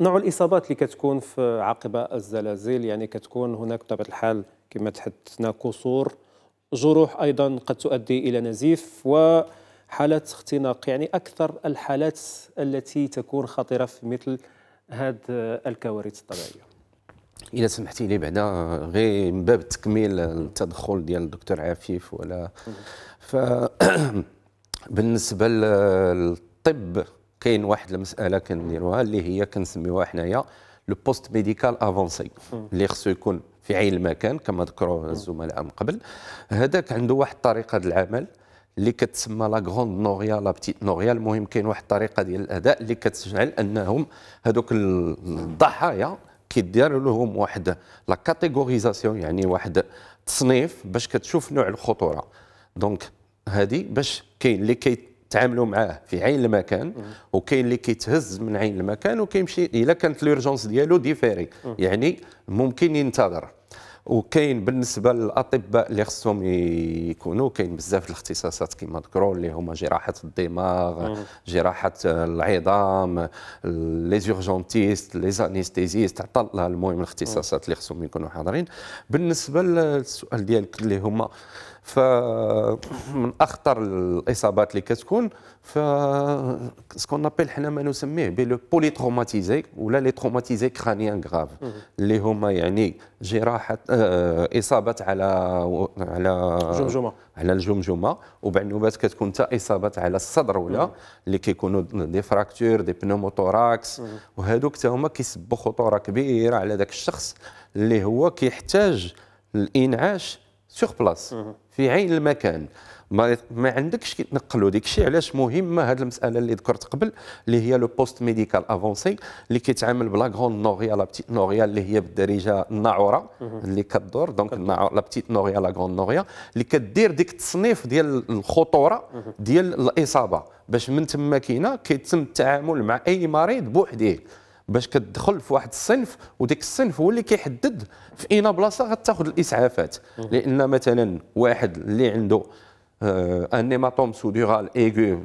نوع الاصابات اللي كتكون في عقب الزلازل يعني كتكون هناك بطبيعه الحال كما تحدثنا كسور جروح ايضا قد تؤدي الى نزيف وحالات اختناق يعني اكثر الحالات التي تكون خطيره في مثل هذه الكوارث الطبيعيه إذا سمحتي لي بعدا غير من باب تكميل التدخل ديال الدكتور عفيف ولا ف بالنسبه للطب كاين واحد المساله كنديروها اللي هي كنسميوها حنايا لو بوست ميديكال افونسي اللي خصو يكون في عين المكان كما ذكروا الزملاء من قبل هذاك عنده واحد الطريقه ديال العمل اللي كتسمى لا غروند نوريا لا بتيت نوريا المهم كاين واحد الطريقه ديال الاداء اللي كتجعل انهم هذوك الضحايا كيدير لهم واحد لا كاتيغوريزاسيون يعني واحد تصنيف باش كتشوف نوع الخطوره دونك هذه باش كاين اللي كي تعاملوا معاه في عين المكان وكاين اللي كيتهز من عين المكان وكيمشي الا كانت لورجونس ديالو ديفيري يعني ممكن ينتظر وكاين بالنسبه للاطباء اللي خصهم يكونوا كاين بزاف الاختصاصات كما ذكروا اللي هما جراحه الدماغ جراحه العظام لي زورجونتيست لي زانيستيزيست عطا المهم الاختصاصات اللي خصهم يكونوا حاضرين بالنسبه للسؤال ديالك اللي هما فمن اخطر الاصابات اللي كتكون ف سكون نابيل حنا ما نسميه بلو بولي تروماتيزي ولا لي تروماتيزي كرانيان غراف اللي هما يعني جراحه آه، اصابات على على جمجمه على الجمجمه وبعد نوبات كتكون حتى اصابات على الصدر ولا اللي كيكونوا دي فراكتور دي بنوموتوراكس وهذوك حتى هما كيسبوا خطوره كبيره على ذاك الشخص اللي هو كيحتاج الانعاش سور بلاص في عين المكان ما, ما عندكش كي تنقلوا ديك الشيء علاش مهمه هذه المساله اللي ذكرت قبل اللي هي لو بوست ميديكال افونسي اللي كيتعامل بلا غون نوغيا لا بتيت نوغيا اللي هي بالدارجه الناعوره اللي كدور دونك لا بتيت نوغيا لا غون نوغيا اللي كدير ديك التصنيف ديال الخطوره ديال الاصابه باش من تما كاينه كيتم التعامل مع اي مريض بوحده باش كتدخل في واحد الصنف وديك الصنف هو اللي كيحدد في اين بلاصه غتاخذ الاسعافات لان مثلا واحد اللي عنده ان نيماتوم سودورال ايغو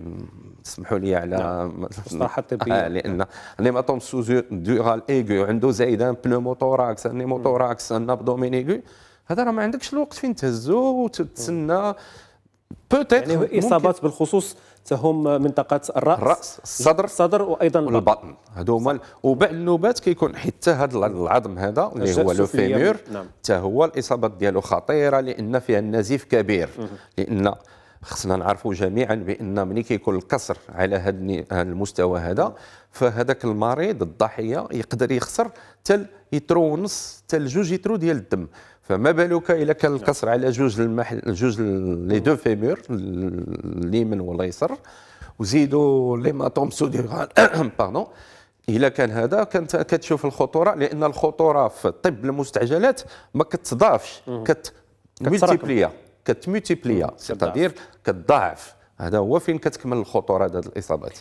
اسمحوا لي على مصطلحات نعم. آه، طبيه لان انيماتوم سودورال ايغو عنده زايدان بنوموتوراكس نيموتوراكس ان ابدومين ايغو هذا راه ما عندكش الوقت فين تهزو وتتسنى بوتيتر يعني اصابات بالخصوص تهم منطقه الراس الراس الصدر الصدر وايضا البطن هذوما هما وبعد النوبات كيكون حتى هذا العظم هذا اللي هو لو فيمور حتى نعم. هو الاصابات ديالو خطيره لان فيها النزيف كبير لان خصنا نعرفوا جميعا بان ملي كيكون القصر على هذا المستوى هذا فهذاك المريض الضحيه يقدر يخسر حتى يترو ونص حتى جوج يترو ديال الدم فما بالك الا كان القصر على جوج المحل جوج لي دو فيمور اليمين واليسر وزيدوا لي ماتوم سوديغال باردون الا كان هذا كانت كتشوف الخطوره لان الخطوره في طب المستعجلات ما كتضافش كت ملتيبليا كتملتيبليا سيتادير كتضاعف هذا هو فين كتكمل الخطوره ديال الاصابات